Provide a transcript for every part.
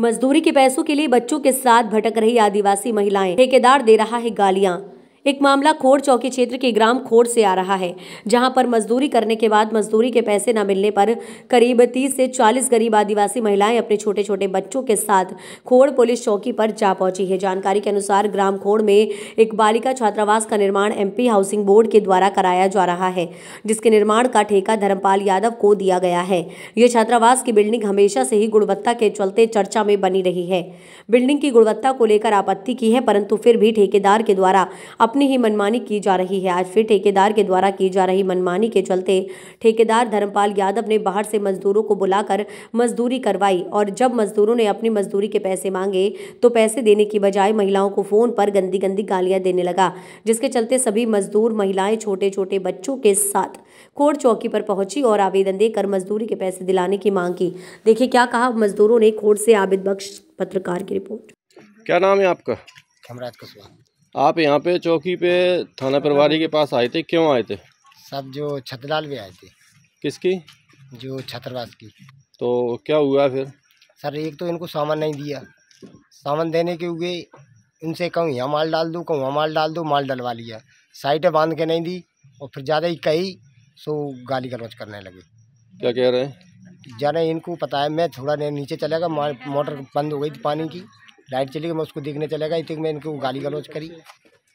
मजदूरी के पैसों के लिए बच्चों के साथ भटक रही आदिवासी महिलाएं ठेकेदार दे रहा है गालियां एक मामला खोड़ चौकी क्षेत्र के ग्राम खोड़ से आ रहा है जहां पर मजदूरी करने के बाद मजदूरी के पैसे न मिलने पर करीब तीस से चालीस गरीब आदिवासी महिलाएं अपने छोटे छोटे बच्चों के साथ खोड़ पुलिस चौकी पर जा पहुंची है जानकारी के अनुसार ग्राम खोड़ में एक बालिका छात्रावास का निर्माण एम हाउसिंग बोर्ड के द्वारा कराया जा रहा है जिसके निर्माण का ठेका धर्मपाल यादव को दिया गया है यह छात्रावास की बिल्डिंग हमेशा से ही गुणवत्ता के चलते चर्चा में बनी रही है बिल्डिंग की गुणवत्ता को लेकर आपत्ति की है परंतु फिर भी ठेकेदार के द्वारा अपनी ही मनमानी की जा रही है आज फिर ठेकेदार के द्वारा की जा रही मनमानी के चलते ठेकेदार धर्मपाल यादव ने बाहर से मजदूरों को बुलाकर मजदूरी करवाई और जब मजदूरों ने अपनी मजदूरी के पैसे मांगे तो पैसे देने की बजाय महिलाओं को फोन पर गंदी गंदी गालियां देने लगा जिसके चलते सभी मजदूर महिलाएं छोटे छोटे बच्चों के साथ कोर्ट चौकी पर पहुंची और आवेदन देकर मजदूरी के पैसे दिलाने की मांग की देखिए क्या कहा मजदूरों ने कोर्ट से आबिद बख्श पत्रकार की रिपोर्ट क्या नाम है आपका हमराज कुशवाहा आप यहाँ पे चौकी पे थाना प्रभारी के पास आए थे क्यों आए थे सब जो छतलाल भी आए थे किसकी जो छतरवास की तो क्या हुआ फिर सर एक तो इनको सामान नहीं दिया सामान देने के हुए इनसे कहूँ यहाँ माल डाल दो कहूँ वहाँ माल डाल दो माल डलवा लिया साइटें बांध के नहीं दी और फिर ज़्यादा ही कही सो गाली गलौज करने लगे क्या कह रहे हैं जाना इनको पता है मैं थोड़ा नीचे चलेगा मोटर बंद हो गई थी पानी की लाइट चली गई मैं उसको देखने चला गया इतने में इनको गाली गलौज करी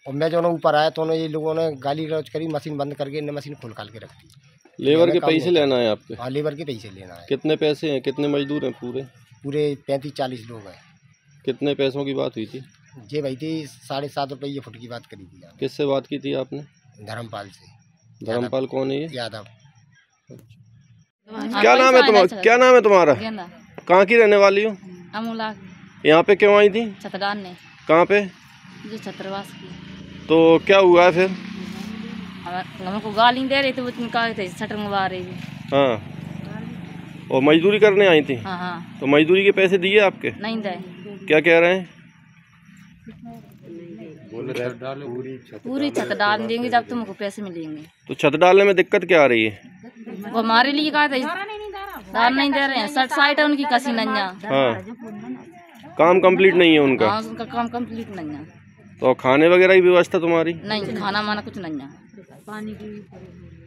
और मैं जो ना ऊपर आया तो ये लोगों ने गाली गलौज करी मशीन बंद करके इन्हें मशीन खोल खाल के रख दी लेबर के पैसे लेना है आपके हाँ लेबर के पैसे लेना है कितने पैसे हैं कितने मजदूर हैं पूरे पूरे पैंतीस चालीस लोग हैं कितने पैसों की बात हुई थी जे भाई थी साढ़े सात रुपये ये फुट की बात करी थी किससे बात की थी आपने धर्मपाल से धर्मपाल कौन है यादव अच्छा। हाँ, क्या नाम है तुम्हारा क्या नाम है तुम्हारा कहाँ की रहने वाली हूँ अमूला यहाँ पे क्यों आई थी छतरान ने कहाँ पे छतरवास की तो क्या हुआ है फिर हमको गाली दे रही थी वो थे मंगवा रहे थी हाँ और मजदूरी करने आई थी हाँ हाँ तो मजदूरी के पैसे दिए आपके नहीं दे क्या कह रहे हैं पूरी छत डाल देंगे जब तुमको तो पैसे मिलेंगे तो छत डालने में दिक्कत क्या आ रही है वो हमारे लिए कहा था दार नहीं दे रहे हैं सट साइट है उनकी कसी नन्या हाँ काम कंप्लीट नहीं है उनका हाँ, उनका काम कंप्लीट नहीं है तो खाने वगैरह की व्यवस्था तुम्हारी नहीं खाना माना कुछ नहीं है पानी की